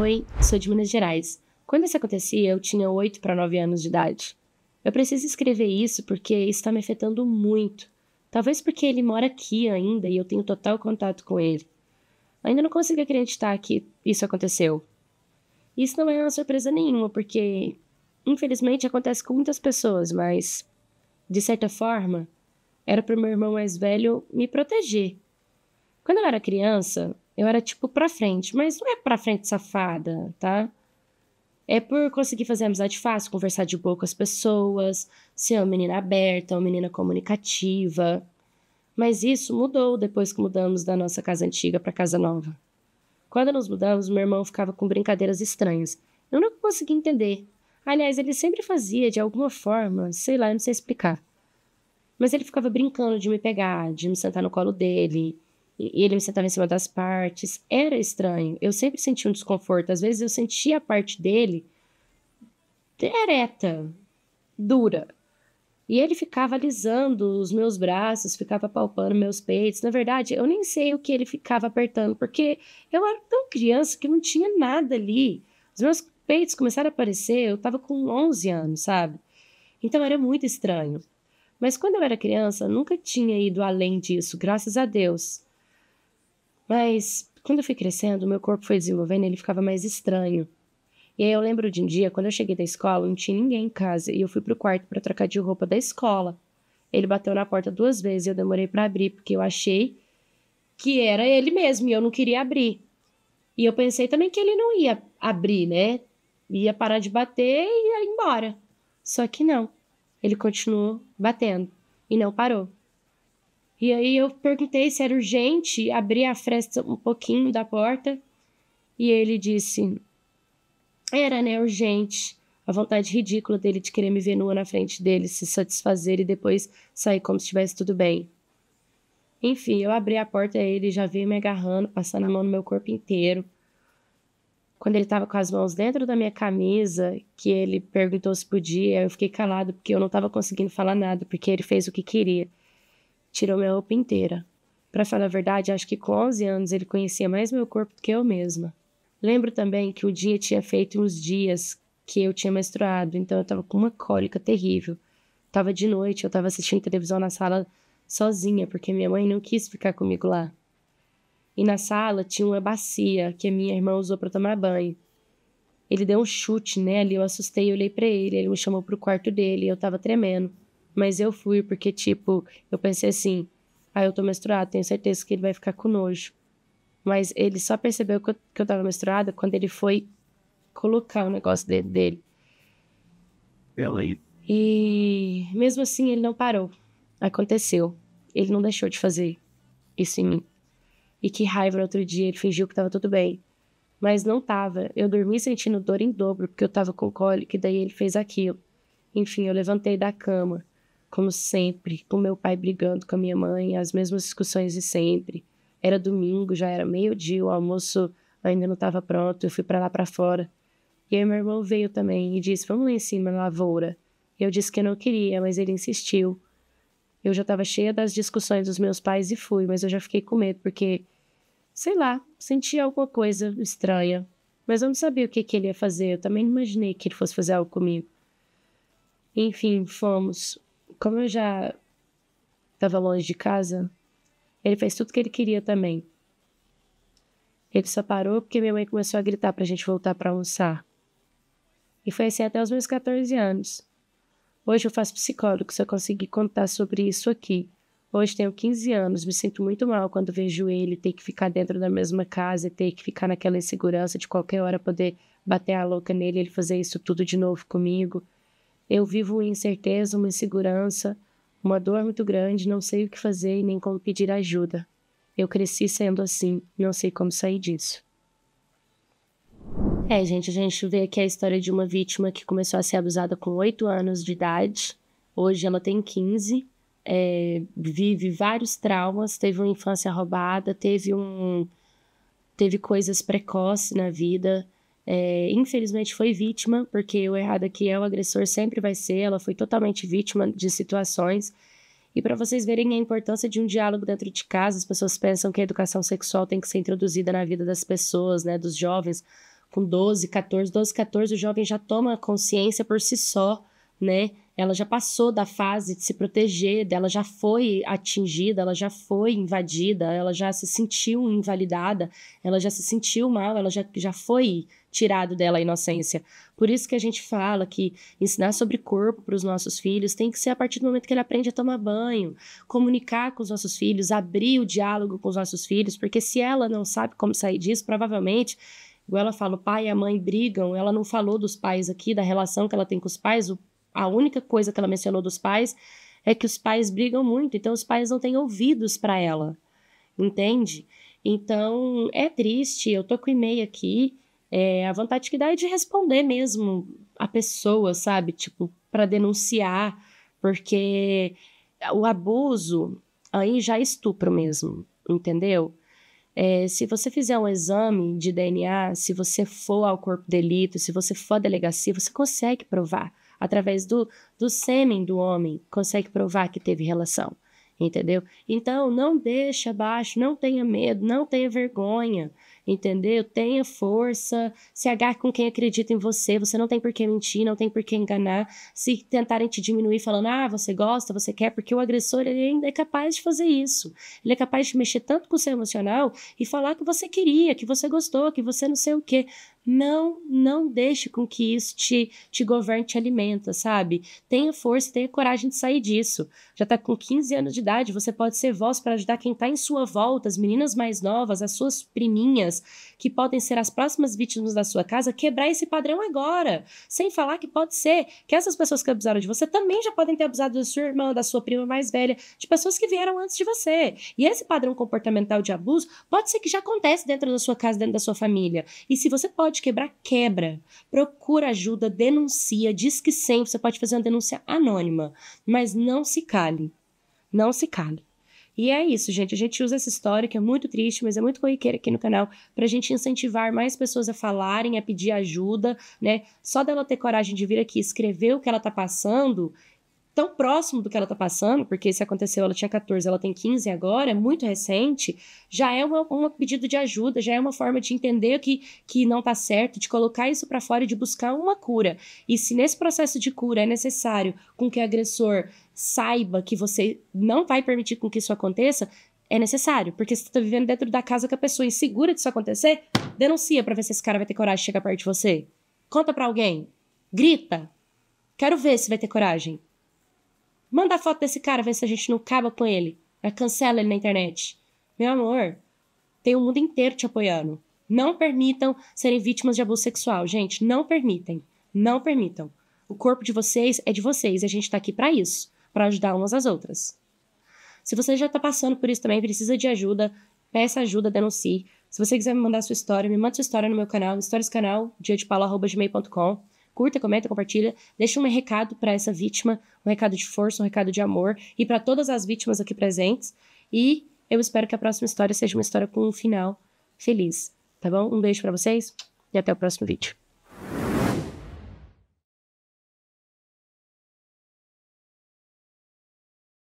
Oi, sou de Minas Gerais. Quando isso acontecia, eu tinha 8 para 9 anos de idade. Eu preciso escrever isso porque está me afetando muito. Talvez porque ele mora aqui ainda e eu tenho total contato com ele. Ainda não consigo acreditar que isso aconteceu. Isso não é uma surpresa nenhuma, porque infelizmente acontece com muitas pessoas, mas de certa forma, era para o meu irmão mais velho me proteger. Quando eu era criança, eu era tipo pra frente, mas não é pra frente safada, tá? É por conseguir fazer amizade fácil, conversar de boa com as pessoas, ser uma menina aberta, uma menina comunicativa. Mas isso mudou depois que mudamos da nossa casa antiga para casa nova. Quando nos mudamos, meu irmão ficava com brincadeiras estranhas. Eu não conseguia entender. Aliás, ele sempre fazia de alguma forma, sei lá, eu não sei explicar. Mas ele ficava brincando de me pegar, de me sentar no colo dele, e ele me sentava em cima das partes. Era estranho. Eu sempre sentia um desconforto. Às vezes eu sentia a parte dele ereta, dura. E ele ficava alisando os meus braços, ficava palpando meus peitos. Na verdade, eu nem sei o que ele ficava apertando, porque eu era tão criança que não tinha nada ali. Os meus peitos começaram a aparecer, eu estava com 11 anos, sabe? Então era muito estranho. Mas quando eu era criança, eu nunca tinha ido além disso, graças a Deus. Mas quando eu fui crescendo, meu corpo foi desenvolvendo e ele ficava mais estranho. E aí eu lembro de um dia, quando eu cheguei da escola, não tinha ninguém em casa e eu fui pro quarto para trocar de roupa da escola. Ele bateu na porta duas vezes e eu demorei para abrir porque eu achei que era ele mesmo e eu não queria abrir. E eu pensei também que ele não ia abrir, né? Ia parar de bater e ia embora. Só que não. Ele continuou batendo e não parou. E aí eu perguntei se era urgente abrir a fresta um pouquinho da porta. E ele disse: Era, né? Urgente. A vontade ridícula dele de querer me ver nua na frente dele, se satisfazer e depois sair como se estivesse tudo bem. Enfim, eu abri a porta e ele já veio me agarrando, passando a mão no meu corpo inteiro. Quando ele estava com as mãos dentro da minha camisa, que ele perguntou se podia, eu fiquei calado porque eu não estava conseguindo falar nada, porque ele fez o que queria tirou minha roupa inteira. Para falar a verdade, acho que com 11 anos ele conhecia mais meu corpo do que eu mesma. Lembro também que o dia tinha feito uns dias que eu tinha menstruado, então eu tava com uma cólica terrível. Tava de noite, eu tava assistindo televisão na sala sozinha, porque minha mãe não quis ficar comigo lá. E na sala tinha uma bacia que a minha irmã usou para tomar banho. Ele deu um chute nela e eu assustei e olhei para ele. Ele me chamou pro quarto dele e eu tava tremendo. Mas eu fui porque, tipo, eu pensei assim: ah, eu tô menstruada, tenho certeza que ele vai ficar com nojo. Mas ele só percebeu que eu, que eu tava menstruada quando ele foi colocar o negócio dele. dele. Ela aí. E mesmo assim, ele não parou. Aconteceu. Ele não deixou de fazer isso em mim. E que raiva no outro dia, ele fingiu que tava tudo bem. Mas não tava. Eu dormi sentindo dor em dobro, porque eu tava com cólica, e daí ele fez aquilo. Enfim, eu levantei da cama como sempre, com meu pai brigando com a minha mãe, as mesmas discussões de sempre. Era domingo, já era meio-dia, o almoço ainda não estava pronto, eu fui para lá para fora. E aí meu irmão veio também e disse: "Vamos lá em cima na lavoura". Eu disse que eu não queria, mas ele insistiu. Eu já estava cheia das discussões dos meus pais e fui, mas eu já fiquei com medo porque sei lá, sentia alguma coisa estranha, mas eu não sabia o que, que ele ia fazer, eu também não imaginei que ele fosse fazer algo comigo. Enfim, fomos como eu já estava longe de casa, ele fez tudo que ele queria também. Ele só parou porque minha mãe começou a gritar para a gente voltar para almoçar. E foi assim até os meus 14 anos. Hoje eu faço psicólogo, se eu conseguir contar sobre isso aqui. Hoje tenho 15 anos, me sinto muito mal quando vejo ele ter que ficar dentro da mesma casa e ter que ficar naquela insegurança de qualquer hora poder bater a louca nele e ele fazer isso tudo de novo comigo. Eu vivo uma incerteza, uma insegurança, uma dor muito grande, não sei o que fazer e nem como pedir ajuda. Eu cresci sendo assim, não sei como sair disso. É, gente, a gente vê aqui a história de uma vítima que começou a ser abusada com 8 anos de idade. Hoje ela tem 15, é, vive vários traumas, teve uma infância roubada, teve um teve coisas precoces na vida, é, infelizmente foi vítima, porque o errado aqui é o agressor, sempre vai ser, ela foi totalmente vítima de situações. E para vocês verem a importância de um diálogo dentro de casa, as pessoas pensam que a educação sexual tem que ser introduzida na vida das pessoas, né, dos jovens, com 12, 14, 12, 14, o jovem já toma consciência por si só, né? Ela já passou da fase de se proteger, ela já foi atingida, ela já foi invadida, ela já se sentiu invalidada, ela já se sentiu mal, ela já, já foi tirado dela a inocência. Por isso que a gente fala que ensinar sobre corpo para os nossos filhos tem que ser a partir do momento que ele aprende a tomar banho, comunicar com os nossos filhos, abrir o diálogo com os nossos filhos, porque se ela não sabe como sair disso, provavelmente igual ela fala, o pai e a mãe brigam, ela não falou dos pais aqui, da relação que ela tem com os pais, a única coisa que ela mencionou dos pais é que os pais brigam muito, então os pais não têm ouvidos para ela, entende? Então é triste, eu tô com o e-mail aqui é, a vontade que dá é de responder mesmo a pessoa, sabe? Tipo, para denunciar, porque o abuso aí já é estupro mesmo, entendeu? É, se você fizer um exame de DNA, se você for ao corpo de delito, se você for à delegacia, você consegue provar. Através do, do sêmen do homem, consegue provar que teve relação, entendeu? Então, não deixa abaixo, não tenha medo, não tenha vergonha entendeu? Tenha força, se agarre com quem acredita em você, você não tem por que mentir, não tem por que enganar. Se tentarem te diminuir falando, ah, você gosta, você quer, porque o agressor ele ainda é capaz de fazer isso. Ele é capaz de mexer tanto com o seu emocional e falar que você queria, que você gostou, que você não sei o quê. Não, não deixe com que isso te, te governe, te alimenta, sabe? Tenha força, tenha coragem de sair disso. Já tá com 15 anos de idade, você pode ser voz para ajudar quem tá em sua volta, as meninas mais novas, as suas priminhas, que podem ser as próximas vítimas da sua casa, quebrar esse padrão agora. Sem falar que pode ser que essas pessoas que abusaram de você também já podem ter abusado da sua irmã, da sua prima mais velha, de pessoas que vieram antes de você. E esse padrão comportamental de abuso pode ser que já acontece dentro da sua casa, dentro da sua família. E se você pode de quebrar, quebra. Procura ajuda, denuncia, diz que sempre você pode fazer uma denúncia anônima, mas não se cale. Não se cale. E é isso, gente. A gente usa essa história, que é muito triste, mas é muito corriqueira aqui no canal, pra gente incentivar mais pessoas a falarem, a pedir ajuda, né? Só dela ter coragem de vir aqui escrever o que ela tá passando tão próximo do que ela tá passando, porque se aconteceu, ela tinha 14, ela tem 15 agora, é muito recente, já é uma, um pedido de ajuda, já é uma forma de entender que, que não tá certo, de colocar isso para fora e de buscar uma cura. E se nesse processo de cura é necessário com que o agressor saiba que você não vai permitir com que isso aconteça, é necessário, porque se você tá vivendo dentro da casa com a pessoa insegura isso acontecer, denuncia para ver se esse cara vai ter coragem de chegar perto de você. Conta para alguém, grita. Quero ver se vai ter coragem. Manda a foto desse cara, ver se a gente não acaba com ele. Cancela ele na internet. Meu amor, tem o mundo inteiro te apoiando. Não permitam serem vítimas de abuso sexual, gente. Não permitem. Não permitam. O corpo de vocês é de vocês e a gente está aqui para isso, para ajudar umas às outras. Se você já está passando por isso também, precisa de ajuda, peça ajuda, denuncie. Se você quiser me mandar sua história, me manda sua história no meu canal, no Stories Canal, dia de Curta, comenta, compartilha, deixa um recado para essa vítima, um recado de força, um recado de amor e para todas as vítimas aqui presentes. E eu espero que a próxima história seja uma história com um final feliz, tá bom? Um beijo para vocês e até o próximo vídeo.